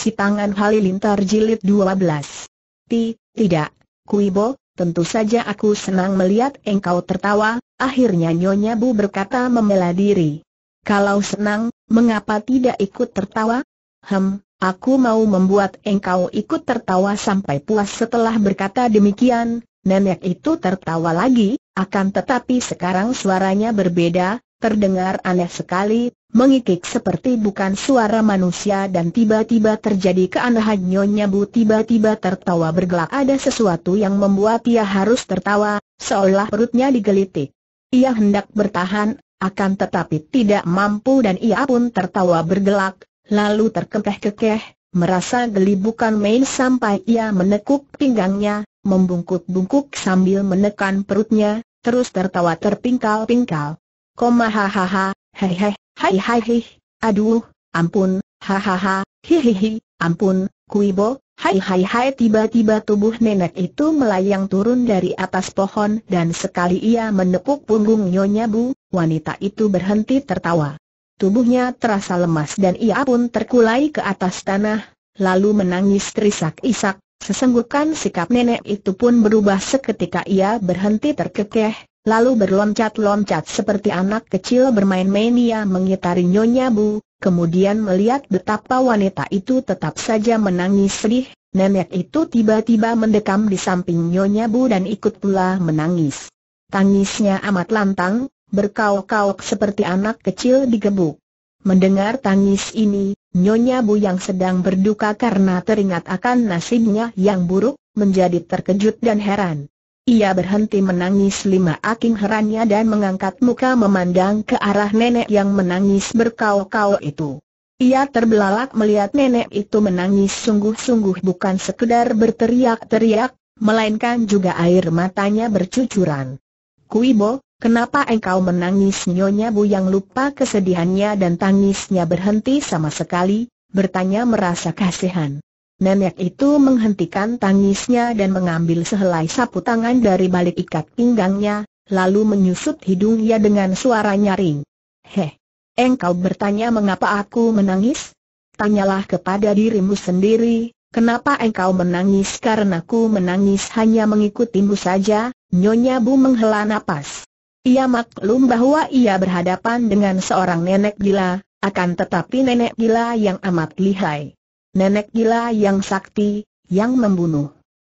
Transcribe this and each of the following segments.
Si Tangan Halilintar Jilid 12. Ti, tidak, Kuibo, tentu saja aku senang melihat engkau tertawa, akhirnya Nyonya Bu berkata membela diri. Kalau senang, mengapa tidak ikut tertawa? Hem, aku mau membuat engkau ikut tertawa sampai puas setelah berkata demikian, nenek itu tertawa lagi, akan tetapi sekarang suaranya berbeda, terdengar aneh sekali, mengikik seperti bukan suara manusia dan tiba-tiba terjadi keanehan Nyonya Bu tiba-tiba tertawa bergelak ada sesuatu yang membuat ia harus tertawa, seolah perutnya digelitik. Ia hendak bertahan, akan tetapi tidak mampu dan ia pun tertawa bergelak, lalu terkekeh-kekeh, merasa geli bukan main sampai ia menekuk pinggangnya, membungkuk-bungkuk sambil menekan perutnya, terus tertawa terpingkal-pingkal. Koma hahaha, hehe, hai hai hi, aduh, ampun, hahaha, hihihi, ampun, kuibo, hai hai hai tiba-tiba tubuh nenek itu melayang turun dari atas pohon dan sekali ia menepuk punggung Nyonya Bu, wanita itu berhenti tertawa. Tubuhnya terasa lemas dan ia pun terkulai ke atas tanah, lalu menangis terisak-isak, sesenggukan sikap nenek itu pun berubah seketika ia berhenti terkekeh, lalu berloncat-loncat seperti anak kecil bermain-main ia mengitari Nyonya Bu, kemudian melihat betapa wanita itu tetap saja menangis sedih, nenek itu tiba-tiba mendekam di samping Nyonya Bu dan ikut pula menangis. Tangisnya amat lantang, berkaok-kaok seperti anak kecil digebuk. Mendengar tangis ini, Nyonya Bu yang sedang berduka karena teringat akan nasibnya yang buruk, menjadi terkejut dan heran. Ia berhenti menangis lima aking herannya dan mengangkat muka memandang ke arah nenek yang menangis berkau-kau itu. Ia terbelalak melihat nenek itu menangis sungguh-sungguh bukan sekedar berteriak-teriak, melainkan juga air matanya bercucuran. Kuibo, kenapa engkau menangis nyonya Bu yang lupa kesedihannya dan tangisnya berhenti sama sekali, bertanya merasa kasihan. Nenek itu menghentikan tangisnya dan mengambil sehelai sapu tangan dari balik ikat pinggangnya, lalu menyusut hidungnya dengan suara nyaring. Heh, engkau bertanya mengapa aku menangis? Tanyalah kepada dirimu sendiri, Kenapa engkau menangis? Karena aku menangis hanya mengikutimu saja, Nyonya Bu menghela napas. Ia maklum bahwa ia berhadapan dengan seorang nenek gila, akan tetapi nenek gila yang amat lihai. Nenek gila yang sakti, yang membunuh.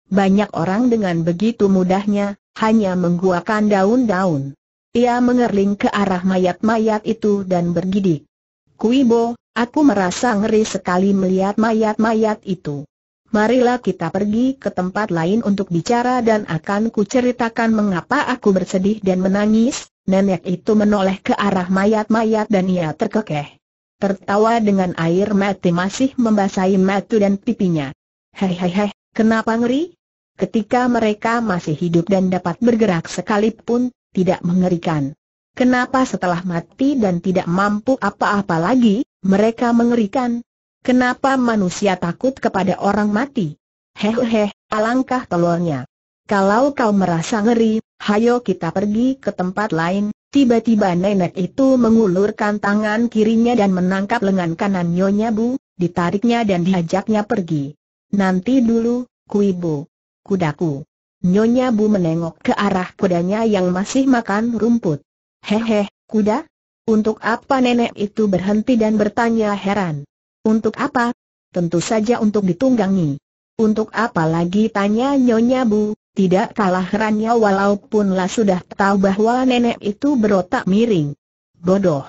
Banyak orang dengan begitu mudahnya, hanya mengguakan daun-daun. Ia mengerling ke arah mayat-mayat itu dan bergidik. Kuibo, aku merasa ngeri sekali melihat mayat-mayat itu. Marilah kita pergi ke tempat lain untuk bicara dan akan kuceritakan mengapa aku bersedih dan menangis, nenek itu menoleh ke arah mayat-mayat dan ia terkekeh tertawa dengan air mati masih membasahi mata dan pipinya. Hehehe, kenapa ngeri? Ketika mereka masih hidup dan dapat bergerak sekalipun, tidak mengerikan. Kenapa setelah mati dan tidak mampu apa-apa lagi, mereka mengerikan? Kenapa manusia takut kepada orang mati? Hehehe, alangkah telurnya. Kalau kau merasa ngeri, hayo kita pergi ke tempat lain, Tiba-tiba nenek itu mengulurkan tangan kirinya dan menangkap lengan kanan Nyonya Bu, ditariknya dan diajaknya pergi. Nanti dulu, ku ibu. Kudaku. Nyonya Bu menengok ke arah kudanya yang masih makan rumput. Hehe, kuda? Untuk apa nenek itu berhenti dan bertanya heran? Untuk apa? Tentu saja untuk ditunggangi. Untuk apa lagi tanya Nyonya Bu, tidak kalah herannya lah sudah tahu bahwa nenek itu berotak miring. Bodoh.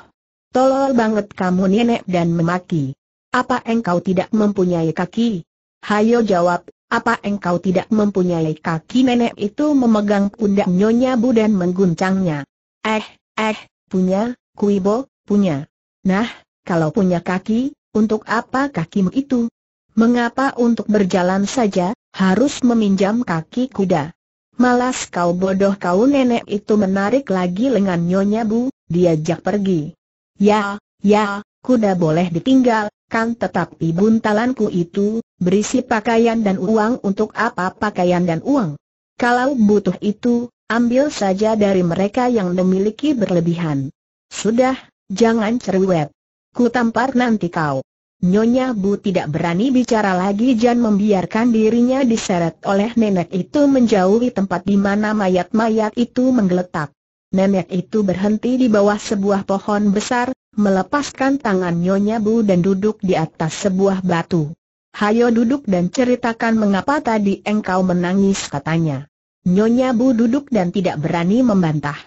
Tolol banget kamu nenek dan memaki. Apa engkau tidak mempunyai kaki? Hayo jawab, apa engkau tidak mempunyai kaki nenek itu memegang pundak Nyonya Bu dan mengguncangnya. Eh, eh, punya, kuibo, punya. Nah, kalau punya kaki, untuk apa kakimu itu? Mengapa untuk berjalan saja, harus meminjam kaki kuda. Malas kau bodoh kau nenek itu menarik lagi lengan nyonya bu, diajak pergi. Ya, ya, kuda boleh ditinggal, kan tetapi buntalanku itu, berisi pakaian dan uang untuk apa pakaian dan uang. Kalau butuh itu, ambil saja dari mereka yang memiliki berlebihan. Sudah, jangan cerewet. Ku tampar nanti kau. Nyonya Bu tidak berani bicara lagi dan membiarkan dirinya diseret oleh nenek itu menjauhi tempat di mana mayat-mayat itu menggeletak. Nenek itu berhenti di bawah sebuah pohon besar, melepaskan tangan Nyonya Bu dan duduk di atas sebuah batu. Hayo duduk dan ceritakan mengapa tadi engkau menangis katanya. Nyonya Bu duduk dan tidak berani membantah.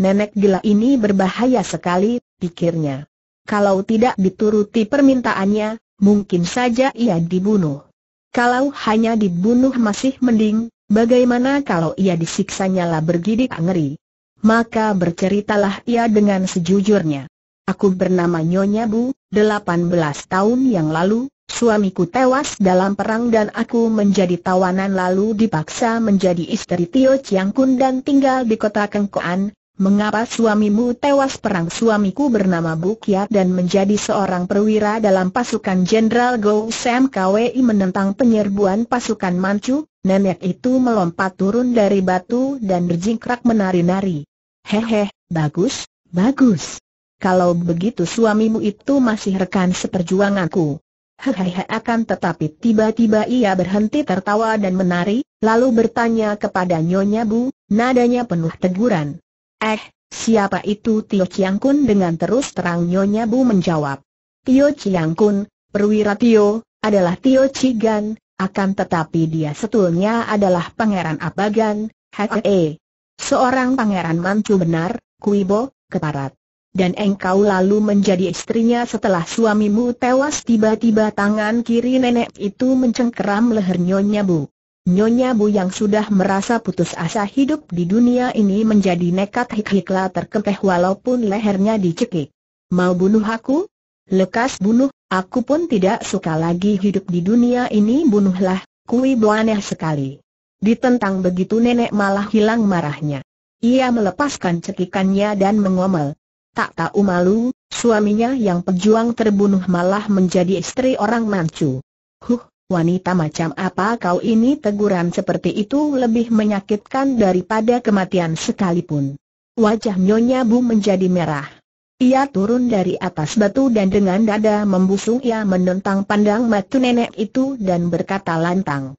Nenek gila ini berbahaya sekali, pikirnya. Kalau tidak dituruti permintaannya, mungkin saja ia dibunuh. Kalau hanya dibunuh masih mending, bagaimana kalau ia disiksa nyala bergidik ngeri? Maka berceritalah ia dengan sejujurnya. Aku bernama Nyonya Bu, 18 tahun yang lalu, suamiku tewas dalam perang dan aku menjadi tawanan lalu dipaksa menjadi istri Tio Chiang Kun dan tinggal di kota Kengkoan, Mengapa suamimu tewas perang suamiku bernama Bukia dan menjadi seorang perwira dalam pasukan Jenderal Go Sam KWI menentang penyerbuan pasukan Manchu? Nenek itu melompat turun dari batu dan berjingkrak menari-nari. Hehe, bagus, bagus. Kalau begitu suamimu itu masih rekan seperjuanganku. Hehehe akan tetapi tiba-tiba ia berhenti tertawa dan menari, lalu bertanya kepada Nyonya Bu, nadanya penuh teguran. Eh, siapa itu Tio Chiang Kun dengan terus terang Nyonya Bu menjawab. Tio Chiang Kun, perwira Tio, adalah Tio Cigan, akan tetapi dia setulnya adalah Pangeran Abagan, hehehe. Seorang pangeran mancu benar, Kuibo, keparat. Dan engkau lalu menjadi istrinya setelah suamimu tewas tiba-tiba tangan kiri nenek itu mencengkeram leher Nyonya Bu. Nyonya Bu yang sudah merasa putus asa hidup di dunia ini menjadi nekat hik-hiklah terkekeh walaupun lehernya dicekik. Mau bunuh aku? Lekas bunuh, aku pun tidak suka lagi hidup di dunia ini bunuhlah, kui aneh sekali. Ditentang begitu nenek malah hilang marahnya. Ia melepaskan cekikannya dan mengomel. Tak tahu malu, suaminya yang pejuang terbunuh malah menjadi istri orang mancu. Huh, Wanita macam apa kau ini teguran seperti itu lebih menyakitkan daripada kematian sekalipun. Wajah Nyonya Bu menjadi merah. Ia turun dari atas batu dan dengan dada membusung ia menentang pandang mata nenek itu dan berkata lantang.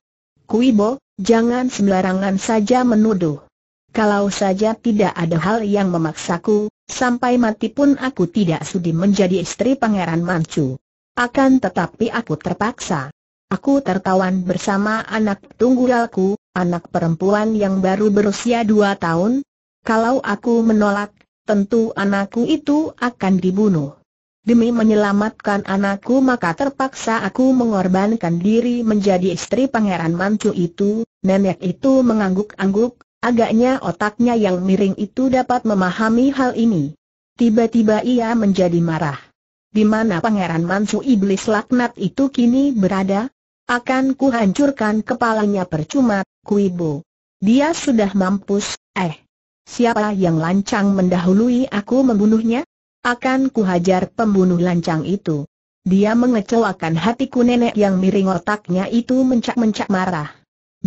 Kuibo, jangan sembarangan saja menuduh. Kalau saja tidak ada hal yang memaksaku, sampai mati pun aku tidak sudi menjadi istri pangeran Manchu. Akan tetapi aku terpaksa. Aku tertawan bersama anak tunggalku, anak perempuan yang baru berusia dua tahun. Kalau aku menolak, tentu anakku itu akan dibunuh. Demi menyelamatkan anakku maka terpaksa aku mengorbankan diri menjadi istri pangeran mancu itu, nenek itu mengangguk-angguk, agaknya otaknya yang miring itu dapat memahami hal ini. Tiba-tiba ia menjadi marah. Di mana pangeran mancu iblis laknat itu kini berada? Akan kuhancurkan kepalanya percuma, kuibu. Dia sudah mampus, eh. Siapa yang lancang mendahului aku membunuhnya? Akan kuhajar pembunuh lancang itu. Dia mengecewakan hatiku nenek yang miring otaknya itu mencak-mencak marah.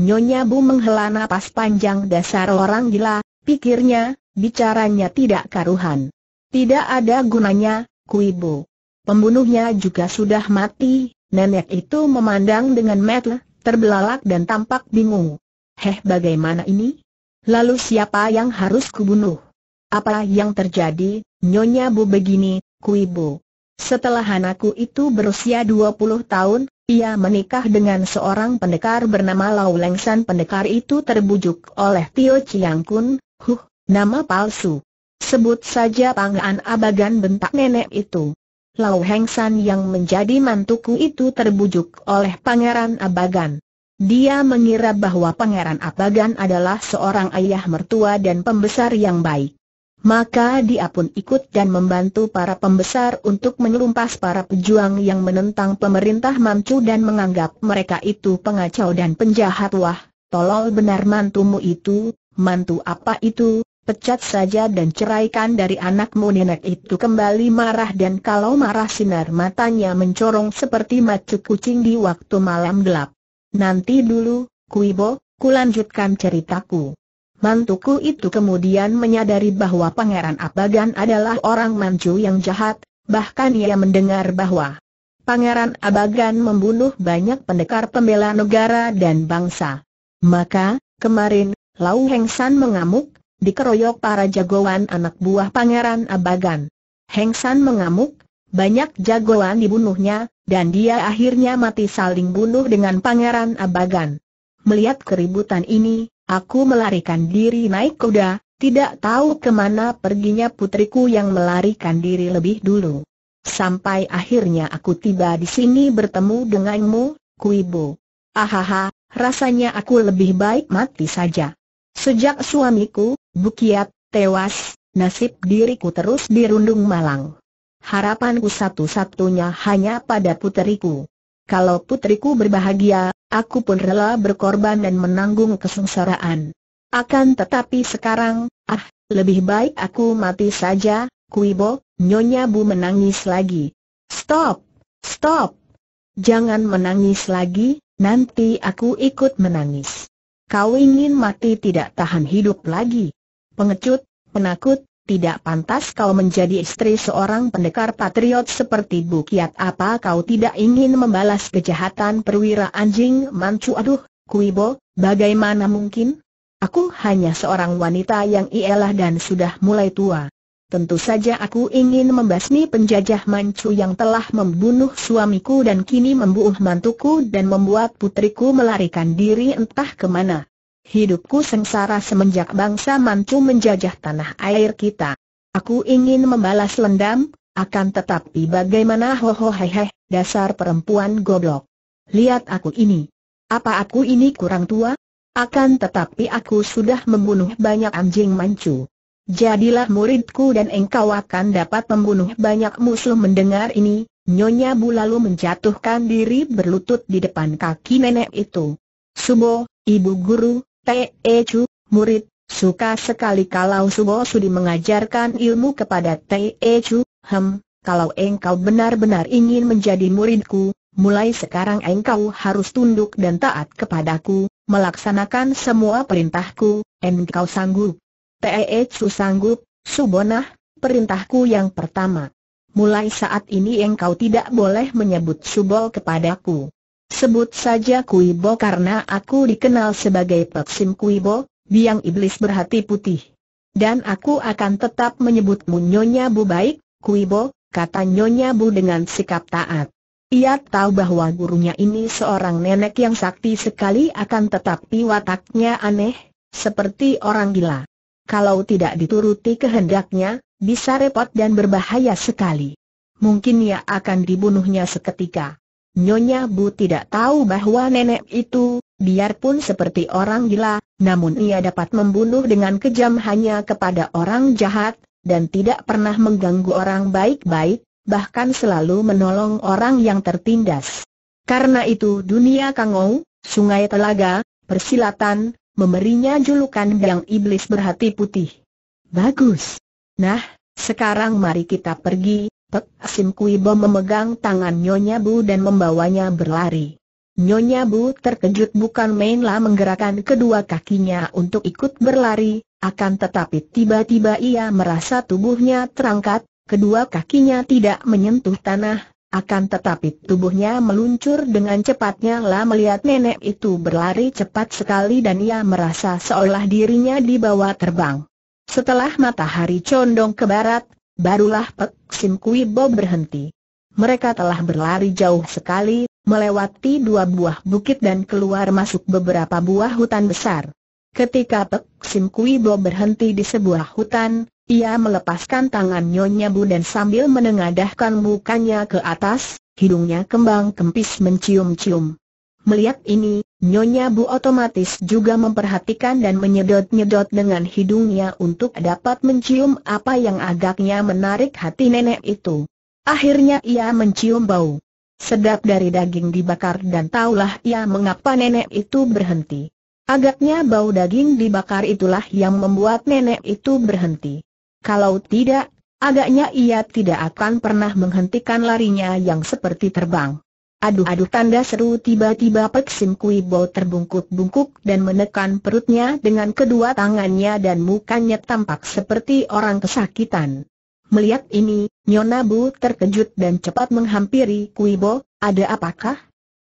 Nyonya Bu menghela napas panjang dasar orang gila, pikirnya, bicaranya tidak karuhan. Tidak ada gunanya, kuibu. Pembunuhnya juga sudah mati, Nenek itu memandang dengan metle, terbelalak dan tampak bingung. Heh bagaimana ini? Lalu siapa yang harus kubunuh? Apa yang terjadi, Nyonya Bu begini, Kuibu. Setelah anakku itu berusia 20 tahun, ia menikah dengan seorang pendekar bernama Lau Lengsan Pendekar itu terbujuk oleh Tio Chiang Kun, huh, nama palsu. Sebut saja panggilan Abagan bentak nenek itu. Lau Heng San yang menjadi mantuku itu terbujuk oleh Pangeran Abagan. Dia mengira bahwa Pangeran Abagan adalah seorang ayah mertua dan pembesar yang baik. Maka dia pun ikut dan membantu para pembesar untuk menelumpas para pejuang yang menentang pemerintah Manchu dan menganggap mereka itu pengacau dan penjahat. Wah, tolol benar mantumu itu, mantu apa itu, Pecat saja dan ceraikan dari anakmu nenek itu kembali marah dan kalau marah sinar matanya mencorong seperti macu kucing di waktu malam gelap. Nanti dulu, Kuibo, kulanjutkan ceritaku. Mantuku itu kemudian menyadari bahwa Pangeran Abagan adalah orang manju yang jahat, bahkan ia mendengar bahwa Pangeran Abagan membunuh banyak pendekar pembela negara dan bangsa. Maka, kemarin, Lau Heng San mengamuk, dikeroyok para jagoan anak buah Pangeran Abagan. Heng San mengamuk, banyak jagoan dibunuhnya, dan dia akhirnya mati saling bunuh dengan Pangeran Abagan. Melihat keributan ini, aku melarikan diri naik kuda, tidak tahu kemana perginya putriku yang melarikan diri lebih dulu. Sampai akhirnya aku tiba di sini bertemu denganmu, Kuibo. Ahaha, rasanya aku lebih baik mati saja. Sejak suamiku, Bukiat, tewas, nasib diriku terus dirundung malang. Harapanku satu-satunya hanya pada puteriku. Kalau puteriku berbahagia, aku pun rela berkorban dan menanggung kesengsaraan. Akan tetapi sekarang, ah, lebih baik aku mati saja, Kuibo, Nyonya Bu menangis lagi. Stop, stop. Jangan menangis lagi, nanti aku ikut menangis. Kau ingin mati tidak tahan hidup lagi. Pengecut, penakut, tidak pantas kau menjadi istri seorang pendekar patriot seperti Bukiat apa kau tidak ingin membalas kejahatan perwira anjing mancu aduh, Kuibo, bagaimana mungkin? Aku hanya seorang wanita yang ialah dan sudah mulai tua. Tentu saja aku ingin membasmi penjajah Manchu yang telah membunuh suamiku dan kini membunuh mantuku dan membuat putriku melarikan diri entah kemana. Hidupku sengsara semenjak bangsa Manchu menjajah tanah air kita. Aku ingin membalas lendam. akan tetapi bagaimana Ho hohoheheh, dasar perempuan goblok. Lihat aku ini. Apa aku ini kurang tua? Akan tetapi aku sudah membunuh banyak anjing Manchu. Jadilah muridku dan engkau akan dapat membunuh banyak musuh mendengar ini, Nyonya Bu lalu menjatuhkan diri berlutut di depan kaki nenek itu. Subo, ibu guru, Te e Chu, murid, suka sekali kalau Subo sudi mengajarkan ilmu kepada Te e Chu, hem, kalau engkau benar-benar ingin menjadi muridku, mulai sekarang engkau harus tunduk dan taat kepadaku, melaksanakan semua perintahku, engkau sanggup. Tee e Chu sanggup, Subonah, perintahku yang pertama. Mulai saat ini engkau tidak boleh menyebut Subol kepadaku. Sebut saja Kuibo karena aku dikenal sebagai Peksim Kuibo, biang iblis berhati putih. Dan aku akan tetap menyebutmu Nyonya Bu baik, Kuibo, kata Nyonya Bu dengan sikap taat. Ia tahu bahwa gurunya ini seorang nenek yang sakti sekali akan tetapi wataknya aneh, seperti orang gila. Kalau tidak dituruti kehendaknya, bisa repot dan berbahaya sekali. Mungkin ia akan dibunuhnya seketika. Nyonya Bu tidak tahu bahwa nenek itu, biarpun seperti orang gila, namun ia dapat membunuh dengan kejam hanya kepada orang jahat, dan tidak pernah mengganggu orang baik-baik, bahkan selalu menolong orang yang tertindas. Karena itu dunia Kangou, sungai telaga, persilatan, memberinya julukan yang iblis berhati putih. Bagus. Nah, sekarang mari kita pergi. Pek Sim Kui Bom memegang tangan Nyonya Bu dan membawanya berlari. Nyonya Bu terkejut bukan mainlah menggerakkan kedua kakinya untuk ikut berlari, akan tetapi tiba-tiba ia merasa tubuhnya terangkat, kedua kakinya tidak menyentuh tanah, akan tetapi tubuhnya meluncur dengan cepatnya lah melihat nenek itu berlari cepat sekali dan ia merasa seolah dirinya dibawa terbang. Setelah matahari condong ke barat, barulah Pek Sim Kui Bo berhenti. Mereka telah berlari jauh sekali, melewati dua buah bukit dan keluar masuk beberapa buah hutan besar. Ketika Pek Sim Kui Bo berhenti di sebuah hutan, ia melepaskan tangan Nyonya Bu dan sambil menengadahkan mukanya ke atas, hidungnya kembang kempis mencium-cium. Melihat ini, Nyonya Bu otomatis juga memperhatikan dan menyedot-nyedot dengan hidungnya untuk dapat mencium apa yang agaknya menarik hati nenek itu. Akhirnya ia mencium bau sedap dari daging dibakar dan taulah ia mengapa nenek itu berhenti. Agaknya bau daging dibakar itulah yang membuat nenek itu berhenti. Kalau tidak, agaknya ia tidak akan pernah menghentikan larinya yang seperti terbang. Aduh-aduh tanda seru tiba-tiba Pek Sim Kui Bo terbungkuk-bungkuk dan menekan perutnya dengan kedua tangannya dan mukanya tampak seperti orang kesakitan. Melihat ini, Nyona Bu terkejut dan cepat menghampiri Kui Bo, ada apakah?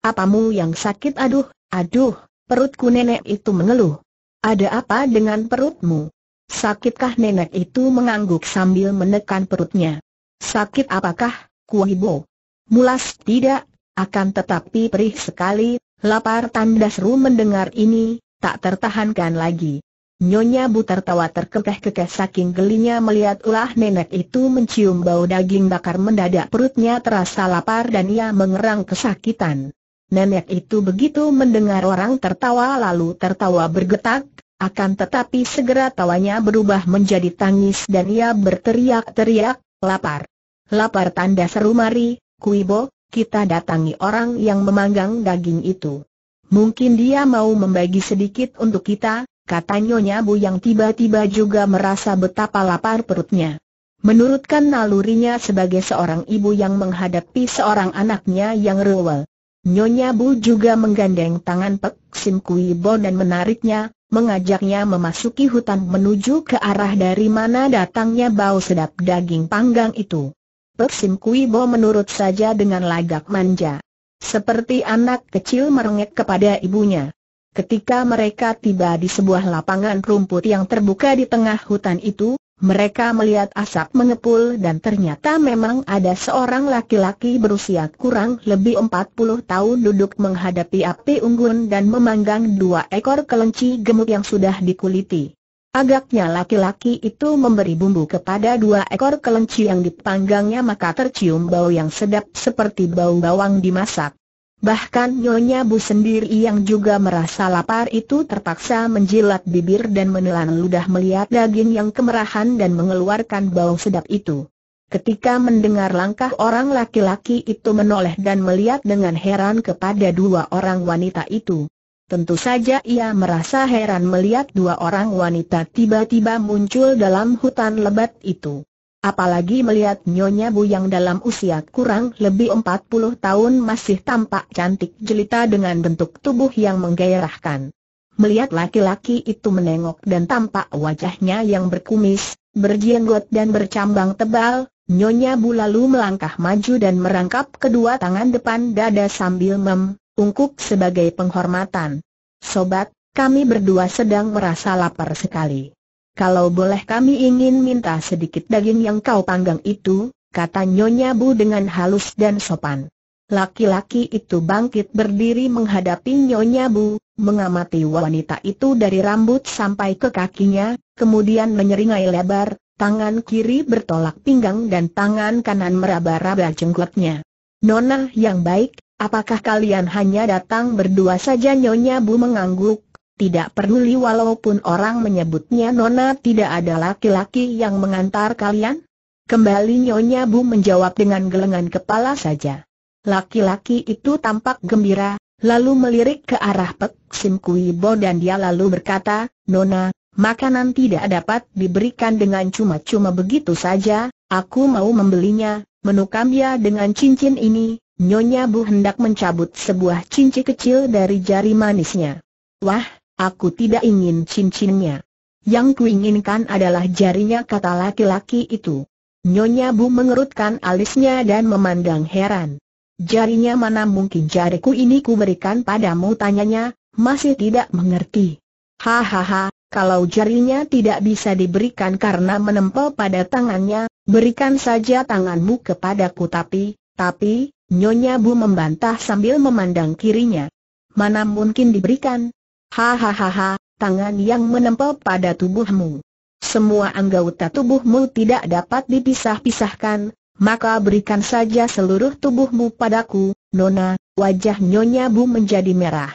Apamu yang sakit aduh, aduh, perutku nenek itu mengeluh. Ada apa dengan perutmu? Sakitkah nenek itu mengangguk sambil menekan perutnya? Sakit apakah, Kuhibo? Mulas tidak, akan tetapi perih sekali, lapar tanda seru mendengar ini, tak tertahankan lagi. Nyonya Bu tertawa terkekeh-kekeh saking gelinya melihat ulah nenek itu mencium bau daging bakar mendadak perutnya terasa lapar dan ia mengerang kesakitan. Nenek itu begitu mendengar orang tertawa lalu tertawa bergetak, akan tetapi segera tawanya berubah menjadi tangis dan ia berteriak-teriak, lapar. Lapar tanda seru mari, Kuibo, kita datangi orang yang memanggang daging itu. Mungkin dia mau membagi sedikit untuk kita, kata Nyonya Bu yang tiba-tiba juga merasa betapa lapar perutnya. Menurutkan nalurinya sebagai seorang ibu yang menghadapi seorang anaknya yang rewel. Nyonya Bu juga menggandeng tangan Pek Sim Kuibo dan menariknya, mengajaknya memasuki hutan menuju ke arah dari mana datangnya bau sedap daging panggang itu. Peksim Kuibo menurut saja dengan lagak manja. Seperti anak kecil merengek kepada ibunya. Ketika mereka tiba di sebuah lapangan rumput yang terbuka di tengah hutan itu, mereka melihat asap mengepul dan ternyata memang ada seorang laki-laki berusia kurang lebih 40 tahun duduk menghadapi api unggun dan memanggang dua ekor kelinci gemuk yang sudah dikuliti. Agaknya laki-laki itu memberi bumbu kepada dua ekor kelinci yang dipanggangnya maka tercium bau yang sedap seperti bau bawang dimasak. Bahkan Nyonya Bu sendiri yang juga merasa lapar itu terpaksa menjilat bibir dan menelan ludah melihat daging yang kemerahan dan mengeluarkan bau sedap itu. Ketika mendengar langkah orang laki-laki itu menoleh dan melihat dengan heran kepada dua orang wanita itu. Tentu saja ia merasa heran melihat dua orang wanita tiba-tiba muncul dalam hutan lebat itu. Apalagi melihat Nyonya Bu yang dalam usia kurang lebih 40 tahun masih tampak cantik jelita dengan bentuk tubuh yang menggairahkan. Melihat laki-laki itu menengok dan tampak wajahnya yang berkumis, berjenggot dan bercambang tebal, Nyonya Bu lalu melangkah maju dan merangkap kedua tangan depan dada sambil mengungkup sebagai penghormatan. Sobat, kami berdua sedang merasa lapar sekali. Kalau boleh kami ingin minta sedikit daging yang kau panggang itu, kata Nyonya Bu dengan halus dan sopan. Laki-laki itu bangkit berdiri menghadapi Nyonya Bu, mengamati wanita itu dari rambut sampai ke kakinya, kemudian menyeringai lebar, tangan kiri bertolak pinggang dan tangan kanan meraba-raba jenggotnya. Nona yang baik, apakah kalian hanya datang berdua saja Nyonya Bu mengangguk, tidak peduli walaupun orang menyebutnya Nona tidak ada laki-laki yang mengantar kalian? Kembali Nyonya Bu menjawab dengan gelengan kepala saja. Laki-laki itu tampak gembira, lalu melirik ke arah Pek Sim Kui Bo dan dia lalu berkata, Nona, makanan tidak dapat diberikan dengan cuma-cuma begitu saja, aku mau membelinya, menukam dia dengan cincin ini, Nyonya Bu hendak mencabut sebuah cincin kecil dari jari manisnya. Wah, Aku tidak ingin cincinnya. Yang kuinginkan adalah jarinya kata laki-laki itu. Nyonya Bu mengerutkan alisnya dan memandang heran. Jarinya mana mungkin jariku ini kuberikan padamu tanyanya, masih tidak mengerti. Hahaha, kalau jarinya tidak bisa diberikan karena menempel pada tangannya, berikan saja tanganmu kepadaku tapi, tapi, Nyonya Bu membantah sambil memandang kirinya. Mana mungkin diberikan, Hahaha, tangan yang menempel pada tubuhmu. Semua anggota tubuhmu tidak dapat dipisah-pisahkan, maka berikan saja seluruh tubuhmu padaku, Nona, wajah Nyonya Bu menjadi merah.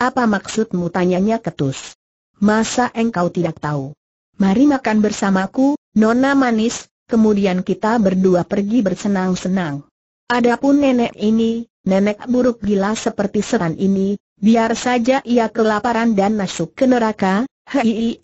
Apa maksudmu tanyanya ketus? Masa engkau tidak tahu? Mari makan bersamaku, Nona manis, kemudian kita berdua pergi bersenang-senang. Adapun nenek ini, nenek buruk gila seperti seran ini, Biar saja ia kelaparan dan masuk ke neraka, hei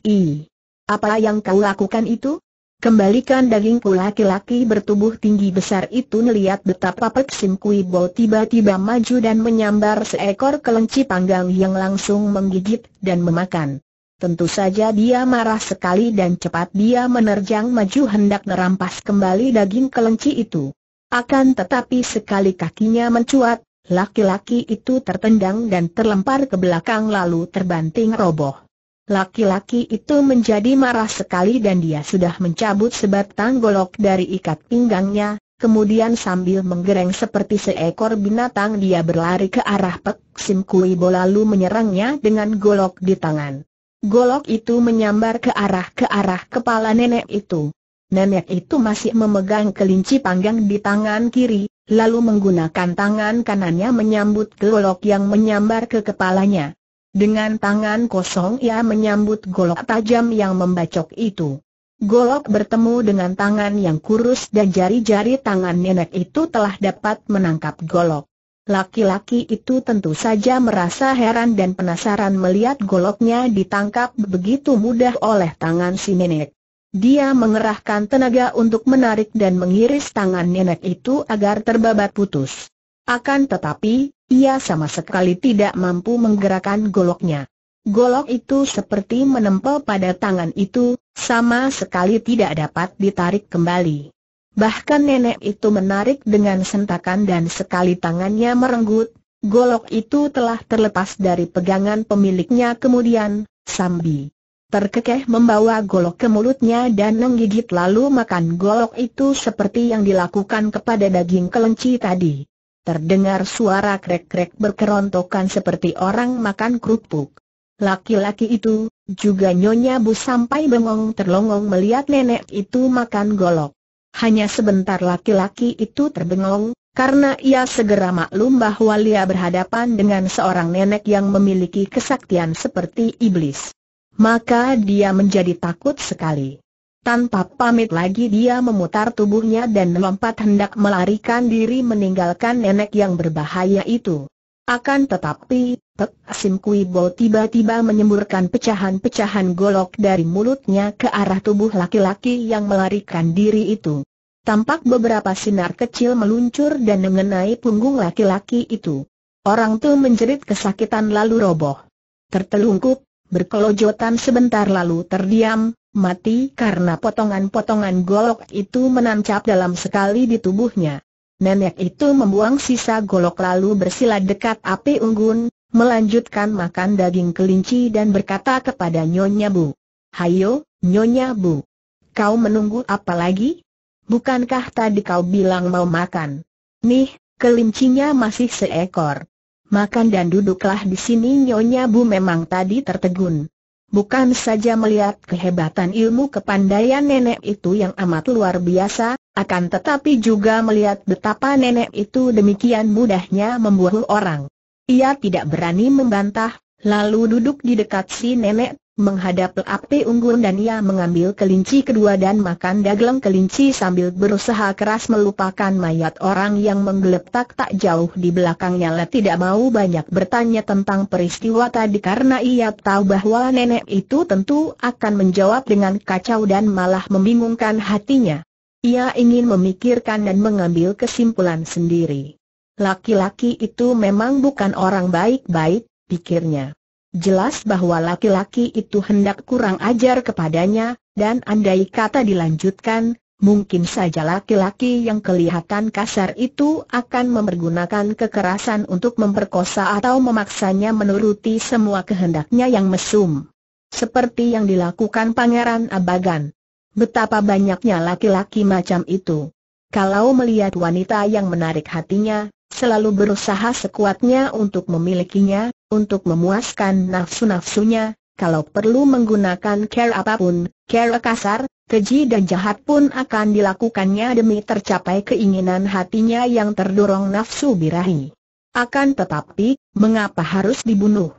Apa yang kau lakukan itu? Kembalikan dagingku laki-laki bertubuh tinggi besar itu melihat betapa Pek Sim tiba-tiba maju dan menyambar seekor kelenci panggang yang langsung menggigit dan memakan. Tentu saja dia marah sekali dan cepat dia menerjang maju hendak merampas kembali daging kelenci itu. Akan tetapi sekali kakinya mencuat, Laki-laki itu tertendang dan terlempar ke belakang lalu terbanting roboh. Laki-laki itu menjadi marah sekali dan dia sudah mencabut sebatang golok dari ikat pinggangnya, kemudian sambil menggereng seperti seekor binatang dia berlari ke arah Pek Sim Kui Bo lalu menyerangnya dengan golok di tangan. Golok itu menyambar ke arah ke arah kepala nenek itu. Nenek itu masih memegang kelinci panggang di tangan kiri, lalu menggunakan tangan kanannya menyambut golok yang menyambar ke kepalanya. Dengan tangan kosong ia menyambut golok tajam yang membacok itu. Golok bertemu dengan tangan yang kurus dan jari-jari tangan nenek itu telah dapat menangkap golok. Laki-laki itu tentu saja merasa heran dan penasaran melihat goloknya ditangkap begitu mudah oleh tangan si nenek. Dia mengerahkan tenaga untuk menarik dan mengiris tangan nenek itu agar terbabat putus. Akan tetapi, ia sama sekali tidak mampu menggerakkan goloknya. Golok itu seperti menempel pada tangan itu, sama sekali tidak dapat ditarik kembali. Bahkan nenek itu menarik dengan sentakan dan sekali tangannya merenggut, golok itu telah terlepas dari pegangan pemiliknya kemudian, sambil terkekeh membawa golok ke mulutnya dan menggigit lalu makan golok itu seperti yang dilakukan kepada daging kelinci tadi. Terdengar suara krek-krek berkerontokan seperti orang makan kerupuk. Laki-laki itu, juga Nyonya Bu sampai bengong terlongong melihat nenek itu makan golok. Hanya sebentar laki-laki itu terbengong, karena ia segera maklum bahwa Lia berhadapan dengan seorang nenek yang memiliki kesaktian seperti iblis maka dia menjadi takut sekali. Tanpa pamit lagi dia memutar tubuhnya dan melompat hendak melarikan diri meninggalkan nenek yang berbahaya itu. Akan tetapi, Pek Sim Kui tiba-tiba menyemburkan pecahan-pecahan golok dari mulutnya ke arah tubuh laki-laki yang melarikan diri itu. Tampak beberapa sinar kecil meluncur dan mengenai punggung laki-laki itu. Orang tuh menjerit kesakitan lalu roboh. Tertelungkup, berkelojotan sebentar lalu terdiam, mati karena potongan-potongan golok itu menancap dalam sekali di tubuhnya. Nenek itu membuang sisa golok lalu bersila dekat api unggun, melanjutkan makan daging kelinci dan berkata kepada Nyonya Bu. Hayo, Nyonya Bu. Kau menunggu apa lagi? Bukankah tadi kau bilang mau makan? Nih, kelincinya masih seekor makan dan duduklah di sini Nyonya Bu memang tadi tertegun. Bukan saja melihat kehebatan ilmu kepandaian nenek itu yang amat luar biasa, akan tetapi juga melihat betapa nenek itu demikian mudahnya membuahu orang. Ia tidak berani membantah, lalu duduk di dekat si nenek, menghadap api unggun dan ia mengambil kelinci kedua dan makan dagelan kelinci sambil berusaha keras melupakan mayat orang yang menggeletak tak jauh di belakangnya Le tidak mau banyak bertanya tentang peristiwa tadi karena ia tahu bahwa nenek itu tentu akan menjawab dengan kacau dan malah membingungkan hatinya. Ia ingin memikirkan dan mengambil kesimpulan sendiri. Laki-laki itu memang bukan orang baik-baik, pikirnya. Jelas bahwa laki-laki itu hendak kurang ajar kepadanya, dan andai kata dilanjutkan, mungkin saja laki-laki yang kelihatan kasar itu akan mempergunakan kekerasan untuk memperkosa atau memaksanya menuruti semua kehendaknya yang mesum. Seperti yang dilakukan Pangeran Abagan. Betapa banyaknya laki-laki macam itu. Kalau melihat wanita yang menarik hatinya, selalu berusaha sekuatnya untuk memilikinya, untuk memuaskan nafsu-nafsunya, kalau perlu menggunakan care apapun, care kasar, keji dan jahat pun akan dilakukannya demi tercapai keinginan hatinya yang terdorong nafsu birahi. Akan tetapi, mengapa harus dibunuh?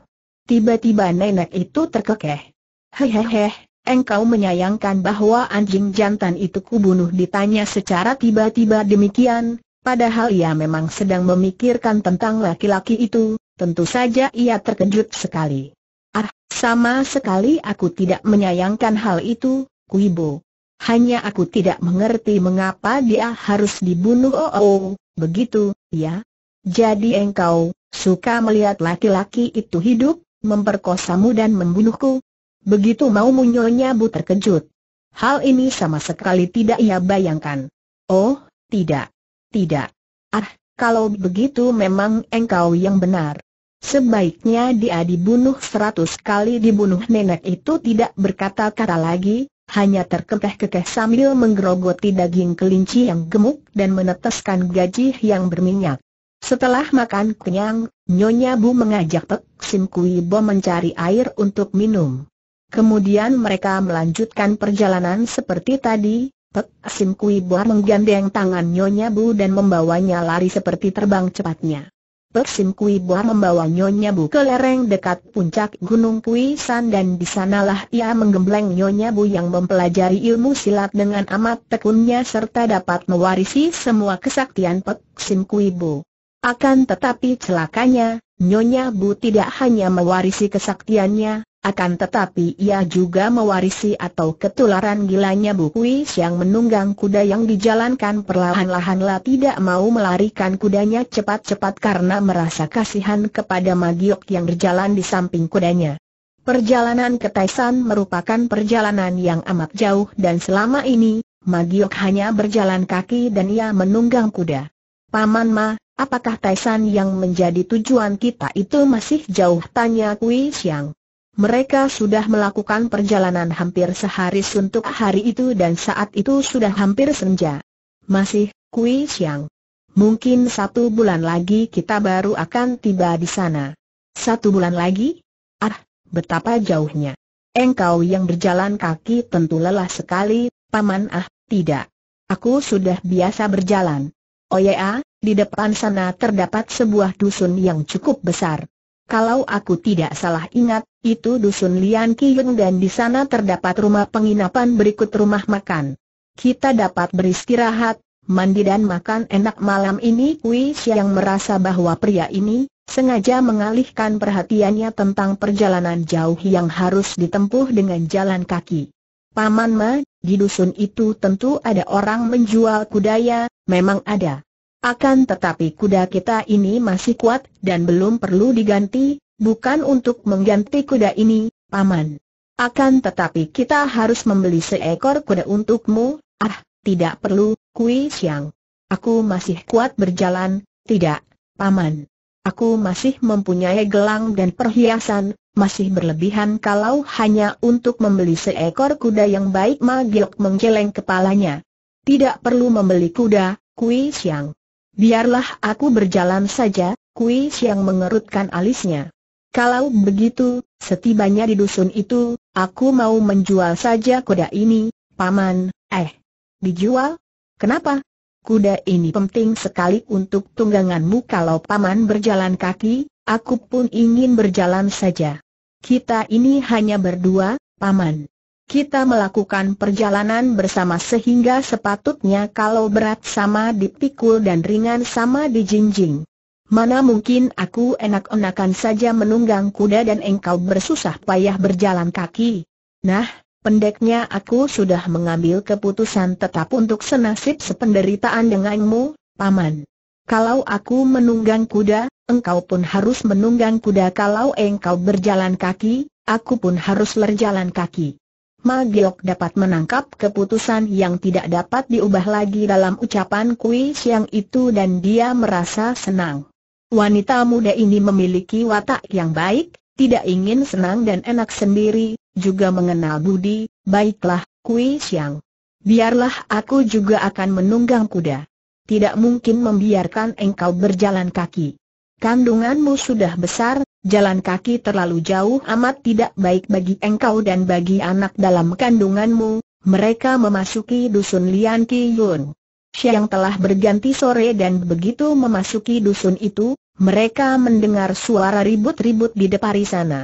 Tiba-tiba nenek itu terkekeh. Hehehe, engkau menyayangkan bahwa anjing jantan itu kubunuh ditanya secara tiba-tiba demikian, Padahal ia memang sedang memikirkan tentang laki-laki itu, tentu saja ia terkejut sekali. Ah, sama sekali aku tidak menyayangkan hal itu, Kuibo. Hanya aku tidak mengerti mengapa dia harus dibunuh. Oh, oh begitu, ya. Jadi engkau, suka melihat laki-laki itu hidup, memperkosamu dan membunuhku? Begitu mau munculnya Bu terkejut. Hal ini sama sekali tidak ia bayangkan. Oh, tidak. Tidak. Ah, kalau begitu memang engkau yang benar. Sebaiknya dia dibunuh seratus kali dibunuh nenek itu tidak berkata-kata lagi, hanya terkekeh-kekeh sambil menggerogoti daging kelinci yang gemuk dan meneteskan gaji yang berminyak. Setelah makan kenyang, Nyonya Bu mengajak Pek Sim Kui Bo mencari air untuk minum. Kemudian mereka melanjutkan perjalanan seperti tadi, Pek Sim Kui Boar menggandeng tangan Nyonya Bu dan membawanya lari seperti terbang cepatnya. Pek Sim Kui Boar membawa Nyonya Bu ke lereng dekat puncak Gunung Kui San dan di sanalah ia menggembleng Nyonya Bu yang mempelajari ilmu silat dengan amat tekunnya serta dapat mewarisi semua kesaktian Pek Sim Kui Bu. Akan tetapi celakanya, Nyonya Bu tidak hanya mewarisi kesaktiannya, akan tetapi ia juga mewarisi atau ketularan gilanya Bukuis yang menunggang kuda yang dijalankan perlahan lahan lah tidak mau melarikan kudanya cepat-cepat karena merasa kasihan kepada Magiok yang berjalan di samping kudanya. Perjalanan ke Taisan merupakan perjalanan yang amat jauh dan selama ini, Magiok hanya berjalan kaki dan ia menunggang kuda. Paman Ma, apakah Taisan yang menjadi tujuan kita itu masih jauh? Tanya Kui yang. Mereka sudah melakukan perjalanan hampir sehari untuk hari itu dan saat itu sudah hampir senja. Masih, kui siang. Mungkin satu bulan lagi kita baru akan tiba di sana. Satu bulan lagi? Ah, betapa jauhnya. Engkau yang berjalan kaki tentu lelah sekali, paman ah, tidak. Aku sudah biasa berjalan. Oh ya, di depan sana terdapat sebuah dusun yang cukup besar. Kalau aku tidak salah ingat, itu dusun Lian Kiyun dan di sana terdapat rumah penginapan berikut rumah makan. Kita dapat beristirahat, mandi dan makan enak malam ini Kui Xiang merasa bahwa pria ini, sengaja mengalihkan perhatiannya tentang perjalanan jauh yang harus ditempuh dengan jalan kaki. Paman Ma, di dusun itu tentu ada orang menjual kudaya, memang ada. Akan tetapi kuda kita ini masih kuat dan belum perlu diganti, bukan untuk mengganti kuda ini, Paman. Akan tetapi kita harus membeli seekor kuda untukmu, ah, tidak perlu, Kui Siang. Aku masih kuat berjalan, tidak, Paman. Aku masih mempunyai gelang dan perhiasan, masih berlebihan kalau hanya untuk membeli seekor kuda yang baik Magiok menggeleng kepalanya. Tidak perlu membeli kuda, Kui Siang. Biarlah aku berjalan saja, Kui Siang mengerutkan alisnya. Kalau begitu, setibanya di dusun itu, aku mau menjual saja kuda ini, paman, eh. Dijual? Kenapa? Kuda ini penting sekali untuk tungganganmu kalau paman berjalan kaki, aku pun ingin berjalan saja. Kita ini hanya berdua, paman. Kita melakukan perjalanan bersama sehingga sepatutnya kalau berat sama dipikul dan ringan sama dijinjing. Mana mungkin aku enak-enakan saja menunggang kuda dan engkau bersusah payah berjalan kaki. Nah, pendeknya aku sudah mengambil keputusan tetap untuk senasib sependeritaan denganmu, Paman. Kalau aku menunggang kuda, engkau pun harus menunggang kuda. Kalau engkau berjalan kaki, aku pun harus berjalan kaki. Magiok dapat menangkap keputusan yang tidak dapat diubah lagi dalam ucapan Kui Siang itu dan dia merasa senang. Wanita muda ini memiliki watak yang baik, tidak ingin senang dan enak sendiri, juga mengenal budi, baiklah, Kui Siang. Biarlah aku juga akan menunggang kuda. Tidak mungkin membiarkan engkau berjalan kaki. Kandunganmu sudah besar, jalan kaki terlalu jauh amat tidak baik bagi engkau dan bagi anak dalam kandunganmu, mereka memasuki dusun Lian Kiyun. Siang telah berganti sore dan begitu memasuki dusun itu, mereka mendengar suara ribut-ribut di depan sana.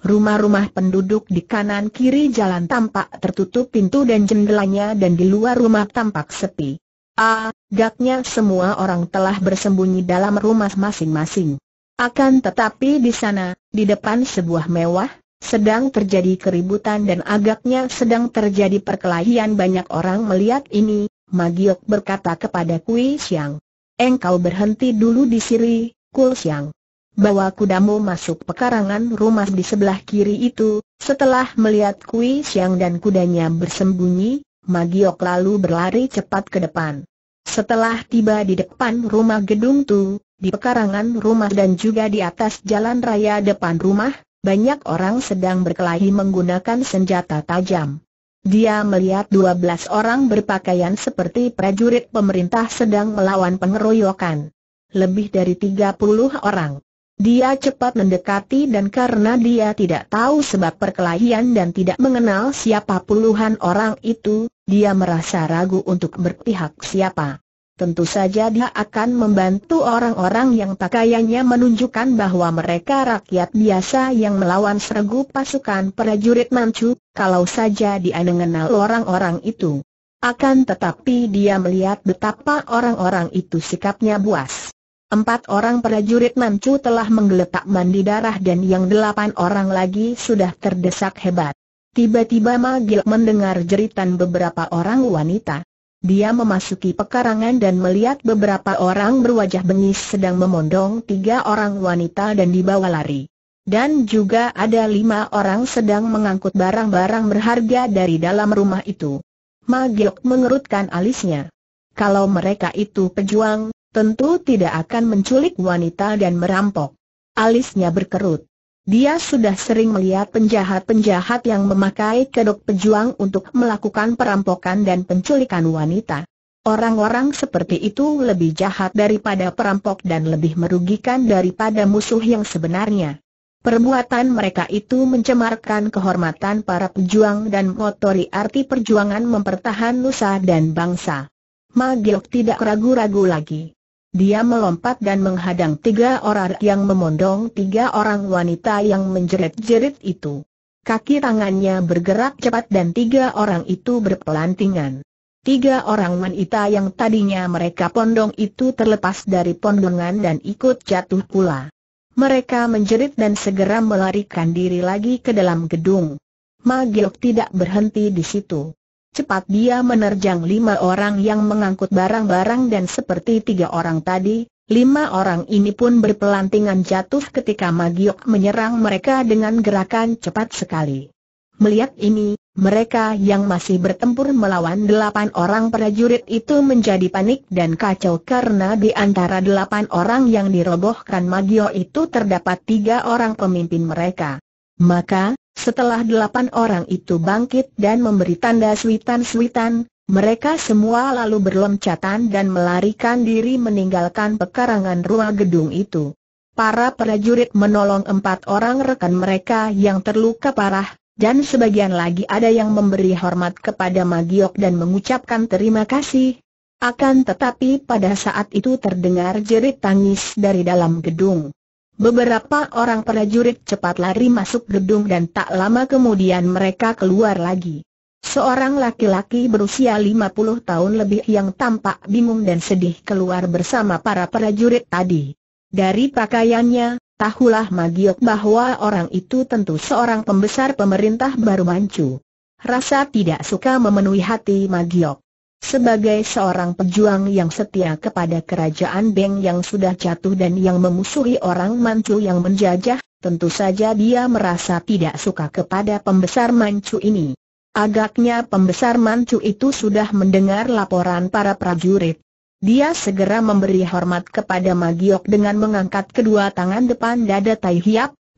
Rumah-rumah penduduk di kanan kiri jalan tampak tertutup pintu dan jendelanya dan di luar rumah tampak sepi. Ah, gaknya semua orang telah bersembunyi dalam rumah masing-masing. Akan tetapi di sana, di depan sebuah mewah, sedang terjadi keributan dan agaknya sedang terjadi perkelahian banyak orang melihat ini, Magiok berkata kepada Kui Siang. Engkau berhenti dulu di siri, Kul Siang. Bawa kudamu masuk pekarangan rumah di sebelah kiri itu, setelah melihat Kui Siang dan kudanya bersembunyi, Magiok lalu berlari cepat ke depan. Setelah tiba di depan rumah gedung tuh di pekarangan rumah dan juga di atas jalan raya depan rumah, banyak orang sedang berkelahi menggunakan senjata tajam. Dia melihat 12 orang berpakaian seperti prajurit pemerintah sedang melawan pengeroyokan. Lebih dari tiga puluh orang. Dia cepat mendekati dan karena dia tidak tahu sebab perkelahian dan tidak mengenal siapa puluhan orang itu, dia merasa ragu untuk berpihak siapa tentu saja dia akan membantu orang-orang yang pakaiannya menunjukkan bahwa mereka rakyat biasa yang melawan seregu pasukan prajurit Manchu, kalau saja dia mengenal orang-orang itu. Akan tetapi dia melihat betapa orang-orang itu sikapnya buas. Empat orang prajurit Manchu telah menggeletak mandi darah dan yang delapan orang lagi sudah terdesak hebat. Tiba-tiba Magil mendengar jeritan beberapa orang wanita. Dia memasuki pekarangan dan melihat beberapa orang berwajah bengis sedang memondong tiga orang wanita dan dibawa lari. Dan juga ada lima orang sedang mengangkut barang-barang berharga dari dalam rumah itu. Magiok mengerutkan alisnya. Kalau mereka itu pejuang, tentu tidak akan menculik wanita dan merampok. Alisnya berkerut. Dia sudah sering melihat penjahat-penjahat yang memakai kedok pejuang untuk melakukan perampokan dan penculikan wanita. Orang-orang seperti itu lebih jahat daripada perampok dan lebih merugikan daripada musuh yang sebenarnya. Perbuatan mereka itu mencemarkan kehormatan para pejuang dan mengotori arti perjuangan mempertahankan nusa dan bangsa. Magiok tidak ragu-ragu lagi. Dia melompat dan menghadang tiga orang yang memondong tiga orang wanita yang menjerit-jerit itu. Kaki tangannya bergerak cepat dan tiga orang itu berpelantingan. Tiga orang wanita yang tadinya mereka pondong itu terlepas dari pondongan dan ikut jatuh pula. Mereka menjerit dan segera melarikan diri lagi ke dalam gedung. Magiok tidak berhenti di situ. Cepat dia menerjang lima orang yang mengangkut barang-barang dan seperti tiga orang tadi, lima orang ini pun berpelantingan jatuh ketika Magiok menyerang mereka dengan gerakan cepat sekali. Melihat ini, mereka yang masih bertempur melawan delapan orang prajurit itu menjadi panik dan kacau karena di antara delapan orang yang dirobohkan Magio itu terdapat tiga orang pemimpin mereka. Maka, setelah delapan orang itu bangkit dan memberi tanda suitan-suitan, mereka semua lalu berloncatan dan melarikan diri meninggalkan pekarangan ruang gedung itu. Para prajurit menolong empat orang rekan mereka yang terluka parah, dan sebagian lagi ada yang memberi hormat kepada Magiok dan mengucapkan terima kasih. Akan tetapi pada saat itu terdengar jerit tangis dari dalam gedung. Beberapa orang prajurit cepat lari masuk gedung dan tak lama kemudian mereka keluar lagi. Seorang laki-laki berusia 50 tahun lebih yang tampak bingung dan sedih keluar bersama para prajurit tadi. Dari pakaiannya, tahulah Magiok bahwa orang itu tentu seorang pembesar pemerintah baru mancu. Rasa tidak suka memenuhi hati Magiok. Sebagai seorang pejuang yang setia kepada kerajaan Beng yang sudah jatuh dan yang memusuhi orang Manchu yang menjajah, tentu saja dia merasa tidak suka kepada pembesar Manchu ini. Agaknya pembesar Manchu itu sudah mendengar laporan para prajurit. Dia segera memberi hormat kepada Magiok dengan mengangkat kedua tangan depan dada Tai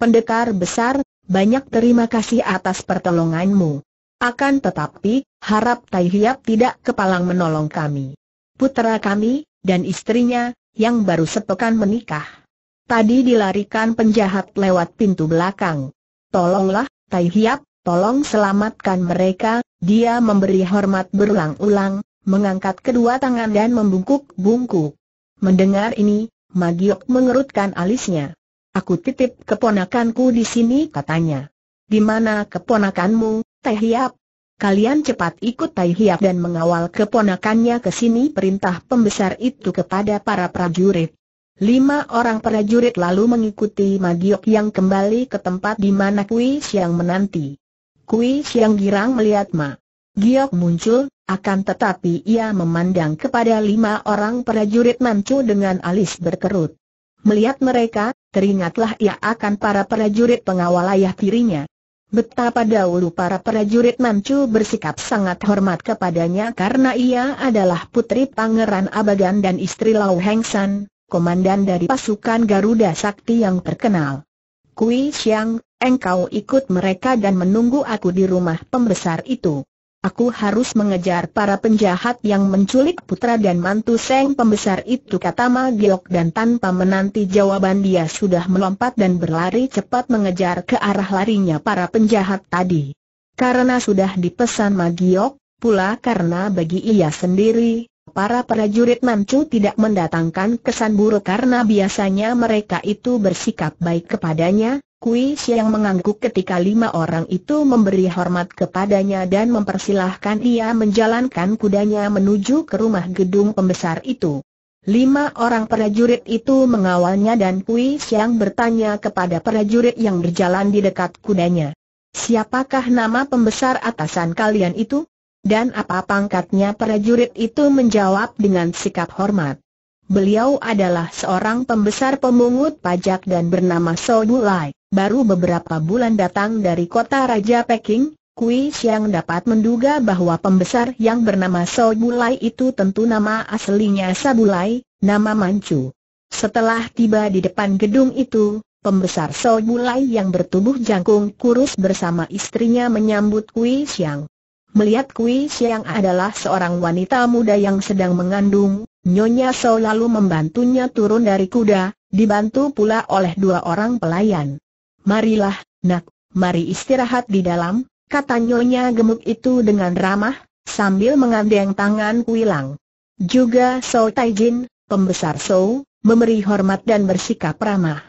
pendekar besar, banyak terima kasih atas pertolonganmu. Akan tetapi, harap Tai Hiap tidak kepalang menolong kami. Putera kami, dan istrinya, yang baru sepekan menikah. Tadi dilarikan penjahat lewat pintu belakang. Tolonglah, Tai Hiap, tolong selamatkan mereka, dia memberi hormat berulang-ulang, mengangkat kedua tangan dan membungkuk-bungkuk. Mendengar ini, Magiok mengerutkan alisnya. Aku titip keponakanku di sini katanya. Di mana keponakanmu? Tehiap, Kalian cepat ikut Tai dan mengawal keponakannya ke sini perintah pembesar itu kepada para prajurit. Lima orang prajurit lalu mengikuti Magiok yang kembali ke tempat di mana Kui Siang menanti. Kui Siang girang melihat Ma. Giok muncul, akan tetapi ia memandang kepada lima orang prajurit Mancu dengan alis berkerut. Melihat mereka, teringatlah ia akan para prajurit pengawal ayah tirinya. Betapa dahulu para prajurit Manchu bersikap sangat hormat kepadanya karena ia adalah putri Pangeran Abagan dan istri Lau Heng San, komandan dari pasukan Garuda Sakti yang terkenal. Kui Xiang, engkau ikut mereka dan menunggu aku di rumah pembesar itu. Aku harus mengejar para penjahat yang menculik putra dan mantu Seng pembesar itu kata Ma Giok dan tanpa menanti jawaban dia sudah melompat dan berlari cepat mengejar ke arah larinya para penjahat tadi. Karena sudah dipesan Ma Giok, pula karena bagi ia sendiri, para prajurit Mancu tidak mendatangkan kesan buruk karena biasanya mereka itu bersikap baik kepadanya, Kui Siang mengangguk ketika lima orang itu memberi hormat kepadanya dan mempersilahkan ia menjalankan kudanya menuju ke rumah gedung pembesar itu. Lima orang prajurit itu mengawalnya dan Kui Siang bertanya kepada prajurit yang berjalan di dekat kudanya. Siapakah nama pembesar atasan kalian itu? Dan apa pangkatnya prajurit itu menjawab dengan sikap hormat. Beliau adalah seorang pembesar pemungut pajak dan bernama So Lai. Baru beberapa bulan datang dari kota Raja Peking, Kui Xiang dapat menduga bahwa pembesar yang bernama So Lai itu tentu nama aslinya Sabulai, nama mancu. Setelah tiba di depan gedung itu, pembesar So Lai yang bertubuh jangkung kurus bersama istrinya menyambut Kui Xiang. Melihat Kui yang adalah seorang wanita muda yang sedang mengandung, Nyonya So lalu membantunya turun dari kuda, dibantu pula oleh dua orang pelayan. Marilah, nak, mari istirahat di dalam, kata Nyonya gemuk itu dengan ramah, sambil mengandeng tangan Kui Lang. Juga So Taijin, pembesar So, memberi hormat dan bersikap ramah.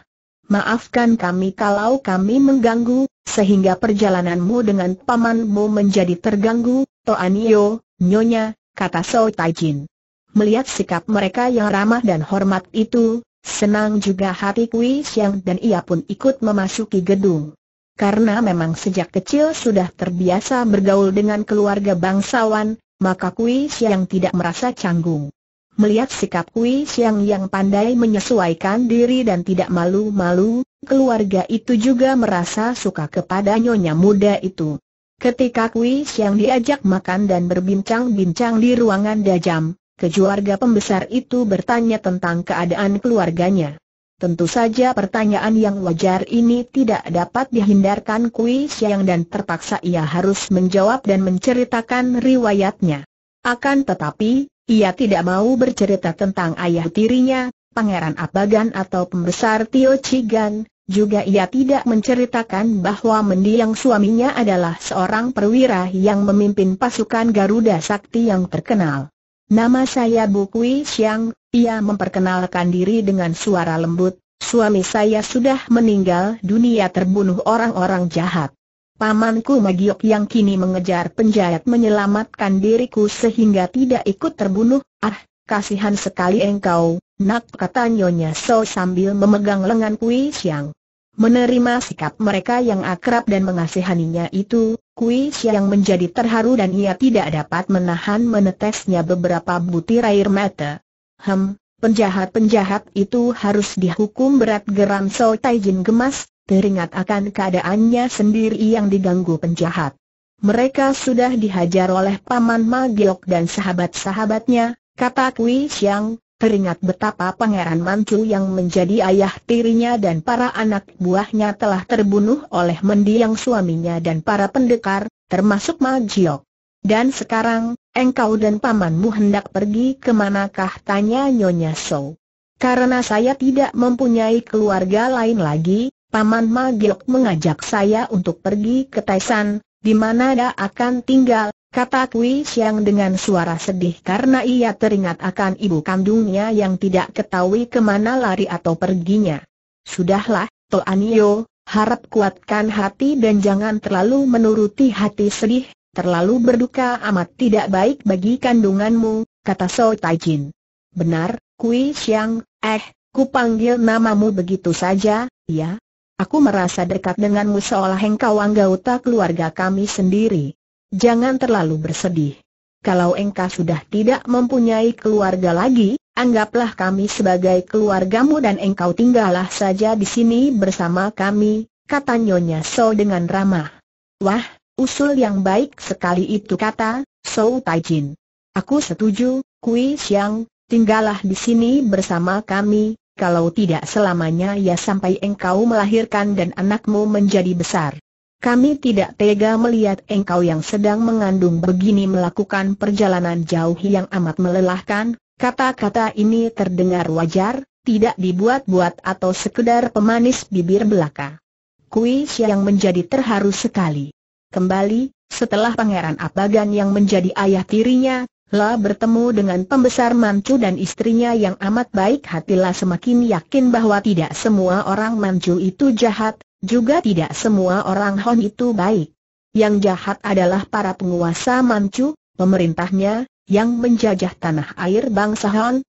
Maafkan kami kalau kami mengganggu, sehingga perjalananmu dengan pamanmu menjadi terganggu, Toanio, Nyonya, kata So Taijin. Melihat sikap mereka yang ramah dan hormat itu, senang juga hati Kui Xiang dan ia pun ikut memasuki gedung. Karena memang sejak kecil sudah terbiasa bergaul dengan keluarga bangsawan, maka Kui Xiang tidak merasa canggung. Melihat sikap Kui Siang yang pandai menyesuaikan diri dan tidak malu-malu, keluarga itu juga merasa suka kepada nyonya muda itu. Ketika Kui Siang diajak makan dan berbincang-bincang di ruangan dajam, kejuarga pembesar itu bertanya tentang keadaan keluarganya. Tentu saja pertanyaan yang wajar ini tidak dapat dihindarkan Kui Siang dan terpaksa ia harus menjawab dan menceritakan riwayatnya. Akan tetapi, ia tidak mau bercerita tentang ayah tirinya, Pangeran Abagan atau pembesar Tio Cigan, juga ia tidak menceritakan bahwa mendiang suaminya adalah seorang perwira yang memimpin pasukan Garuda Sakti yang terkenal. Nama saya Kui Siang, ia memperkenalkan diri dengan suara lembut, suami saya sudah meninggal dunia terbunuh orang-orang jahat. Pamanku Magiok yang kini mengejar penjahat menyelamatkan diriku sehingga tidak ikut terbunuh, ah, kasihan sekali engkau, nak kata Nyonya So sambil memegang lengan Kui Siang. Menerima sikap mereka yang akrab dan mengasihaninya itu, Kui Siang menjadi terharu dan ia tidak dapat menahan menetesnya beberapa butir air mata. Hem, penjahat-penjahat itu harus dihukum berat geram So Taijin gemas, teringat akan keadaannya sendiri yang diganggu penjahat. Mereka sudah dihajar oleh Paman Magiok dan sahabat-sahabatnya, kata Kui Siang, teringat betapa Pangeran Manchu yang menjadi ayah tirinya dan para anak buahnya telah terbunuh oleh mendiang suaminya dan para pendekar, termasuk Magiok. Dan sekarang, engkau dan pamanmu hendak pergi ke manakah tanya Nyonya So? Karena saya tidak mempunyai keluarga lain lagi, Paman Magiok mengajak saya untuk pergi ke Taisan, di mana dia akan tinggal, kata Kui Siang dengan suara sedih karena ia teringat akan ibu kandungnya yang tidak ketahui kemana lari atau perginya. Sudahlah, Toanio, harap kuatkan hati dan jangan terlalu menuruti hati sedih, terlalu berduka amat tidak baik bagi kandunganmu, kata So Taijin. Benar, Kui Siang, eh, ku panggil namamu begitu saja, ya, Aku merasa dekat denganmu seolah engkau anggota keluarga kami sendiri. Jangan terlalu bersedih. Kalau engkau sudah tidak mempunyai keluarga lagi, anggaplah kami sebagai keluargamu dan engkau tinggallah saja di sini bersama kami, kata Nyonya So dengan ramah. Wah, usul yang baik sekali itu kata So Taijin. Aku setuju, Kui Xiang, tinggallah di sini bersama kami, kalau tidak selamanya ya sampai engkau melahirkan dan anakmu menjadi besar. Kami tidak tega melihat engkau yang sedang mengandung begini melakukan perjalanan jauh yang amat melelahkan, kata-kata ini terdengar wajar, tidak dibuat-buat atau sekedar pemanis bibir belaka. Kui yang menjadi terharu sekali. Kembali, setelah Pangeran Abagan yang menjadi ayah tirinya, La bertemu dengan pembesar Manchu dan istrinya yang amat baik hati hatilah semakin yakin bahwa tidak semua orang Manchu itu jahat, juga tidak semua orang Hon itu baik. Yang jahat adalah para penguasa Manchu, pemerintahnya, yang menjajah tanah air bangsa Hon,